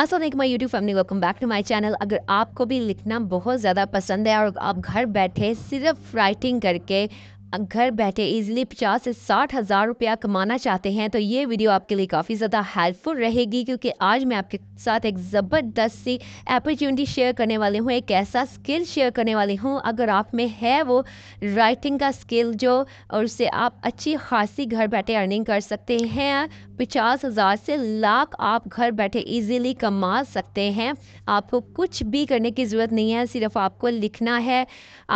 असल my YouTube family welcome back to my channel अगर आपको भी लिखना बहुत ज़्यादा पसंद है और आप घर बैठे सिर्फ राइटिंग करके घर बैठे इजिली पचास से साठ हज़ार रुपया कमाना चाहते हैं तो ये वीडियो आपके लिए काफ़ी ज़्यादा हेल्पफुल रहेगी क्योंकि आज मैं आपके साथ एक ज़बरदस्त सी अपॉर्चुनिटी शेयर करने वाली हूँ एक ऐसा स्किल शेयर करने वाली हूँ अगर आप में है वो राइटिंग का स्किल जो और उससे आप अच्छी खासी घर बैठे अर्निंग कर सकते हैं पचास हज़ार से लाख आप घर बैठे इजीली कमा सकते हैं आपको कुछ भी करने की ज़रूरत नहीं है सिर्फ आपको लिखना है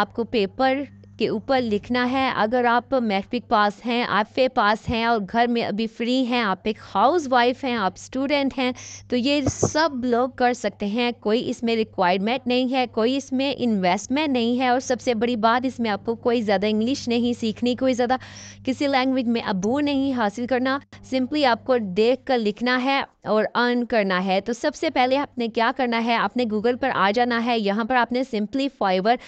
आपको पेपर के ऊपर लिखना है अगर आप मैट्रिक पास हैं आप फे पास हैं और घर में अभी फ्री हैं आप एक हाउस वाइफ हैं आप स्टूडेंट हैं तो ये सब लोग कर सकते हैं कोई इसमें रिक्वायरमेंट नहीं है कोई इसमें इन्वेस्टमेंट नहीं है और सबसे बड़ी बात इसमें आपको कोई ज़्यादा इंग्लिश नहीं सीखनी कोई ज़्यादा किसी लैंग्वेज में अबू नहीं हासिल करना सिंपली आपको देख कर लिखना है और अर्न करना है तो सबसे पहले आपने क्या करना है आपने गूगल पर आ जाना है यहाँ पर आपने सिंपली फाइवर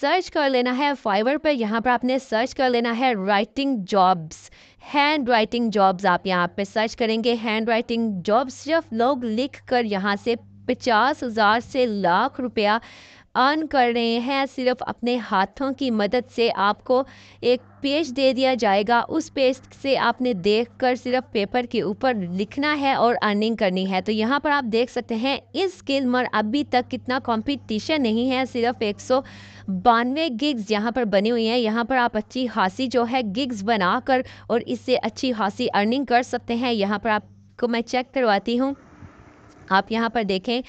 सर्च कर लेना है फाइवर फाइवर पर यहाँ पर आपने सर्च कर लेना है writing jobs handwriting jobs आप यहाँ पे सर्च करेंगे हैंड राइटिंग जॉब्स सिर्फ लोग लिख कर यहाँ से पचास हज़ार से लाख रुपया अर्न कर रहे हैं सिर्फ अपने हाथों की मदद से आपको एक पेज दे दिया जाएगा उस पेज से आपने देखकर सिर्फ पेपर के ऊपर लिखना है और अर्निंग करनी है तो यहाँ पर आप देख सकते हैं इस स्किल मर अभी तक कितना कंपटीशन नहीं है सिर्फ एक सौ बानवे गिग्स यहाँ पर बनी हुई हैं यहाँ पर आप अच्छी खासी जो है गिग्स बनाकर और इससे अच्छी खासी अर्निंग कर सकते हैं यहाँ पर आपको मैं चेक करवाती हूँ आप यहाँ पर देखें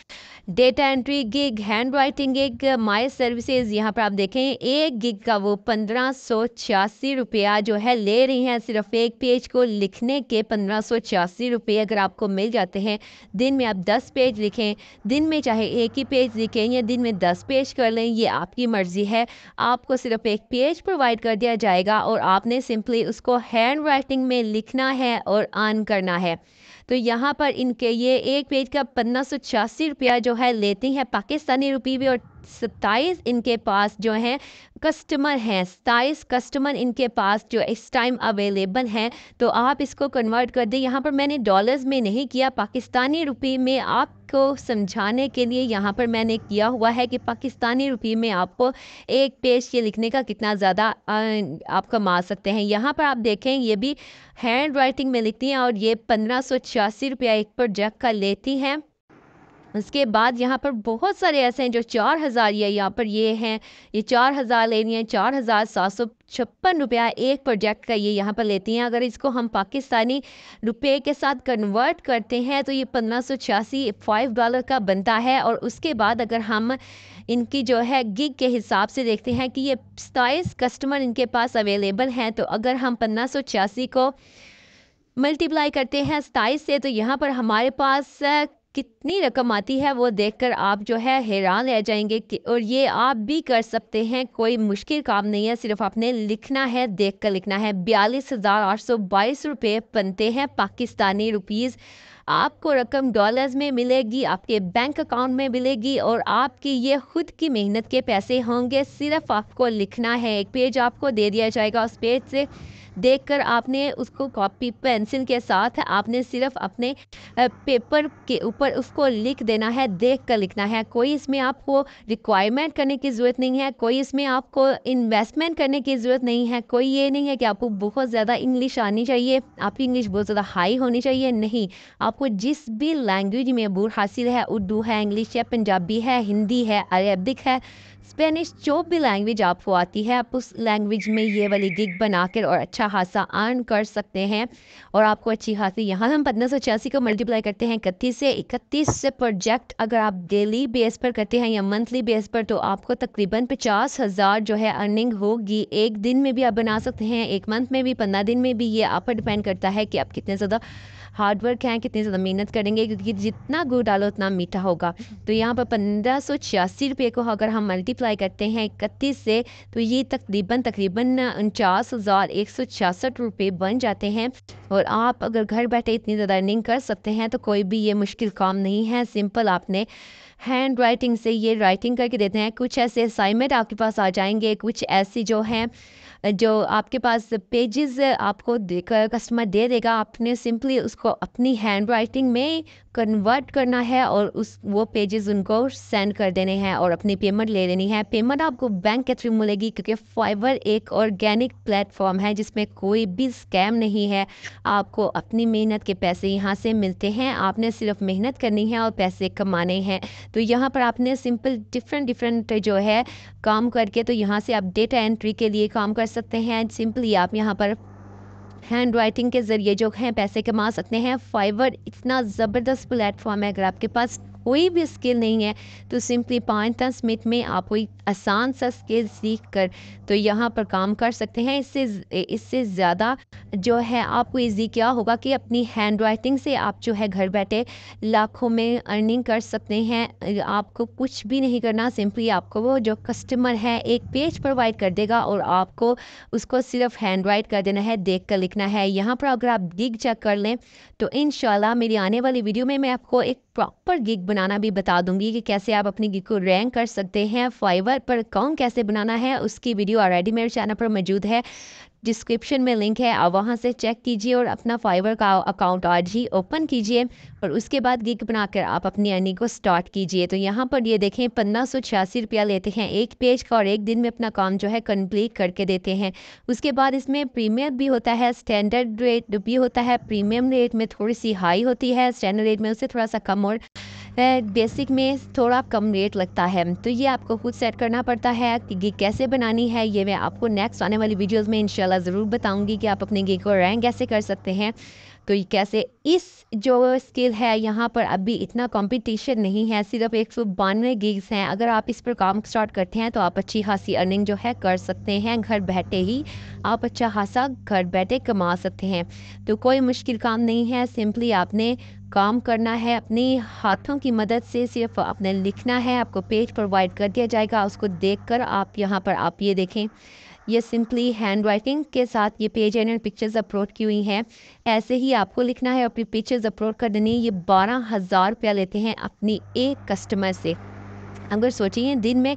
data entry gig handwriting gig my services यहाँ पर आप देखें एक गिग का वो पंद्रह सौ छियासी रुपया जो है ले रही हैं सिर्फ एक पेज को लिखने के पंद्रह सौ छियासी रुपये अगर आपको मिल जाते हैं दिन में आप दस पेज लिखें दिन में चाहे एक ही पेज लिखें या दिन में दस पेज कर लें ये आपकी मर्ज़ी है आपको सिर्फ एक पेज प्रोवाइड कर दिया जाएगा और आपने सिंपली उसको हैंड राइटिंग में लिखना है और आन करना है तो यहाँ पर इनके ये एक पेज का पन्ना सौ छियासी रुपया जो है लेती हैं पाकिस्तानी रुपये भी और सत्ताईस इनके पास जो हैं कस्टमर हैं सत्ताईस कस्टमर इनके पास जो इस टाइम अवेलेबल हैं तो आप इसको कन्वर्ट कर दें यहाँ पर मैंने डॉलर्स में नहीं किया पाकिस्तानी रुपये में आप को समझाने के लिए यहाँ पर मैंने किया हुआ है कि पाकिस्तानी रुपये में आपको एक पेज ये लिखने का कितना ज़्यादा आप कमा सकते हैं यहाँ पर आप देखें ये भी हैंड राइटिंग में लिखती हैं और ये पंद्रह सौ छियासी रुपया एक प्रोजेक्ट का लेती हैं उसके बाद यहाँ पर बहुत सारे ऐसे हैं जो चार हज़ार या यहाँ पर ये हैं ये चार हज़ार ले रही हैं चार हज़ार सात सौ छप्पन रुपया एक प्रोजेक्ट का ये यहाँ पर लेती हैं अगर इसको हम पाकिस्तानी रुपए के साथ कन्वर्ट करते हैं तो ये पंद्रह सौ छियासी फाइव डॉलर का बनता है और उसके बाद अगर हम इनकी जो है गिग के हिसाब से देखते हैं कि ये सताईस कस्टमर इनके पास अवेलेबल हैं तो अगर हम पंद्रह सौ छियासी को मल्टीप्लाई करते हैं सताईस से तो यहाँ पर हमारे पास कितनी रकम आती है वो देखकर आप जो है हैरान रह जाएंगे कि और ये आप भी कर सकते हैं कोई मुश्किल काम नहीं है सिर्फ आपने लिखना है देख कर लिखना है बयालीस हज़ार आठ सौ बाईस रुपये बनते हैं पाकिस्तानी रुपीज़ आपको रकम डॉलर्स में मिलेगी आपके बैंक अकाउंट में मिलेगी और आपकी ये खुद की मेहनत के पैसे होंगे सिर्फ आपको लिखना है एक पेज आपको दे दिया जाएगा उस पेज से देखकर आपने उसको कॉपी पेंसिल के साथ आपने सिर्फ अपने पेपर के ऊपर उसको लिख देना है देख कर लिखना है कोई इसमें आपको रिक्वायरमेंट करने की ज़रूरत नहीं है कोई इसमें आपको इन्वेस्टमेंट करने की ज़रूरत नहीं है कोई ये नहीं है कि आपको बहुत ज़्यादा इंग्लिश आनी चाहिए आपकी इंग्लिश बहुत ज़्यादा हाई होनी चाहिए नहीं आपको जिस भी लैंग्वेज में अबूर हासिल है उर्दू है इंग्लिश है पंजाबी है हिंदी है अरेबिक है स्पेनिश जो भी लैंग्वेज आपको आती है आप उस लैंग्वेज में ये वाली गिग बनाकर और अच्छा खासा अर्न कर सकते हैं और आपको अच्छी खासी यहाँ हम पंद्रह सौ छियासी को मल्टीप्लाई करते हैं इकतीस से इकतीस से प्रोजेक्ट अगर आप डेली बेस पर करते हैं या मंथली बेस पर तो आपको तकरीबन पचास हज़ार जो है अर्निंग होगी एक दिन में भी आप बना सकते हैं एक मंथ में भी पंद्रह दिन में भी ये आप पर डिपेंड करता है कि आप कितने ज़्यादा हार्डवर्क हैं कितनी ज़्यादा मेहनत करेंगे क्योंकि जितना गुड़ डालो उतना मीठा होगा तो यहाँ पर पंद्रह सौ छियासी रुपये को अगर हम मल्टीप्लाई करते हैं इकतीस से तो ये तकरीबन तकरीबन उनचास हज़ार एक सौ छियासठ रुपये बन जाते हैं और आप अगर घर बैठे इतनी ज़्यादा अर्निंग कर सकते हैं तो कोई भी ये मुश्किल काम नहीं है सिंपल आपने हैंड राइटिंग से ये राइटिंग करके देते हैं कुछ ऐसे असाइनमेंट आपके पास आ जाएंगे कुछ ऐसी जो हैं जो आपके पास पेजेस आपको कस्टमर दे देगा आपने सिंपली उसको अपनी हैंड राइटिंग में कन्वर्ट करना है और उस वो पेजेस उनको सेंड कर देने हैं और अपनी पेमेंट ले लेनी है पेमेंट आपको बैंक के थ्रू मिलेगी क्योंकि फाइबर एक ऑर्गेनिक प्लेटफॉर्म है जिसमें कोई भी स्कैम नहीं है आपको अपनी मेहनत के पैसे यहाँ से मिलते हैं आपने सिर्फ मेहनत करनी है और पैसे कमाने हैं तो यहाँ पर आपने सिंपल डिफरेंट डिफरेंट जो है काम करके तो यहाँ से आप डेटा एंट्री के लिए काम कर सकते हैं सिंपली आप यहाँ पर हैंड राइटिंग के ज़रिए जो हैं पैसे कमा सकते हैं फाइवर इतना ज़बरदस्त प्लेटफॉर्म है अगर आपके पास कोई भी स्किल नहीं है तो सिंपली पाँच दस मिनट में आप कोई आसान सा स्किल सीख कर तो यहाँ पर काम कर सकते हैं इससे इससे ज़्यादा जो है आपको ईजी क्या होगा कि अपनी हैंड राइटिंग से आप जो है घर बैठे लाखों में अर्निंग कर सकते हैं आपको कुछ भी नहीं करना सिंपली आपको वो जो कस्टमर है एक पेज प्रोवाइड कर देगा और आपको उसको सिर्फ हैंड राइट कर देना है देख कर लिखना है यहाँ पर अगर आप गिग चेक कर लें तो इन मेरी आने वाली वीडियो में मैं आपको एक प्रॉपर गिग बना बनाना भी बता दूंगी कि कैसे आप अपनी गिग को रैंक कर सकते हैं फाइवर पर कौन कैसे बनाना है उसकी वीडियो ऑलरेडी मेरे चैनल पर मौजूद है डिस्क्रिप्शन में लिंक है आप वहाँ से चेक कीजिए और अपना फाइवर का अकाउंट आज ही ओपन कीजिए और उसके बाद गिग बनाकर आप अपनी अर्निंग को स्टार्ट कीजिए तो यहाँ पर ये देखें पंद्रह सौ छियासी रुपया लेते हैं एक पेज का और एक दिन में अपना काम जो है कंप्लीट करके देते हैं उसके बाद इसमें प्रीमियम भी होता है स्टैंडर्ड रेट भी होता है प्रीमियम रेट में थोड़ी सी हाई होती है स्टैंडर्ड रेट में उससे थोड़ा सा कम और बेसिक में थोड़ा कम रेट लगता है तो ये आपको खुद सेट करना पड़ता है कि गिग कैसे बनानी है ये मैं आपको नेक्स्ट आने वाली वीडियोज़ में इंशाल्लाह ज़रूर बताऊँगी कि आप अपने गिग को रैंक कैसे कर सकते हैं तो ये कैसे इस जो स्किल है यहाँ पर अभी इतना कंपटीशन नहीं है सिर्फ एक सौ बानवे गिग्स हैं अगर आप इस पर काम स्टार्ट करते हैं तो आप अच्छी खासी अर्निंग जो है कर सकते हैं घर बैठे ही आप अच्छा खासा घर बैठे कमा सकते हैं तो कोई मुश्किल काम नहीं है सिंपली आपने काम करना है अपने हाथों की मदद से सिर्फ आपने लिखना है आपको पेज प्रोवाइड कर दिया जाएगा उसको देख आप यहाँ पर आप ये देखें ये सिंपली हैंड राइटिंग के साथ ये पेज एंड पिक्चर्स अपलोड की हुई हैं ऐसे ही आपको लिखना है अपनी पिक्चर्स अपलोड कर देनी ये बारह हज़ार रुपया लेते हैं अपनी एक कस्टमर से अगर सोचिए दिन में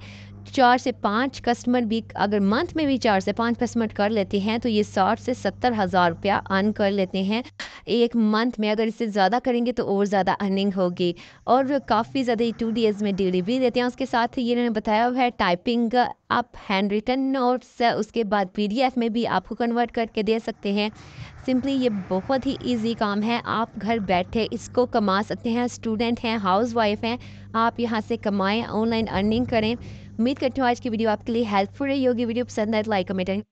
चार से पाँच कस्टमर भी अगर मंथ में भी चार से पाँच कस्टमर कर लेते हैं तो ये साठ से सत्तर हज़ार रुपया अर्न कर लेते हैं एक मंथ में अगर इससे ज़्यादा करेंगे तो और ज़्यादा अर्निंग होगी और काफ़ी ज़्यादा ये टू डेज़ में डिलीवरी देते हैं उसके साथ ये इन्होंने बताया हुआ है टाइपिंग आप हैंड रिटन नोट्स उसके बाद पी में भी आपको कन्वर्ट करके दे सकते हैं सिंपली ये बहुत ही इजी काम है आप घर बैठे इसको कमा सकते हैं स्टूडेंट हैं हाउस वाइफ हैं आप यहाँ से कमाएँ ऑनलाइन अर्निंग करें उम्मीद करती हूँ आज की वीडियो आपके लिए हेल्पफुल रही होगी वीडियो पसंद आए तो लाइक कमेंट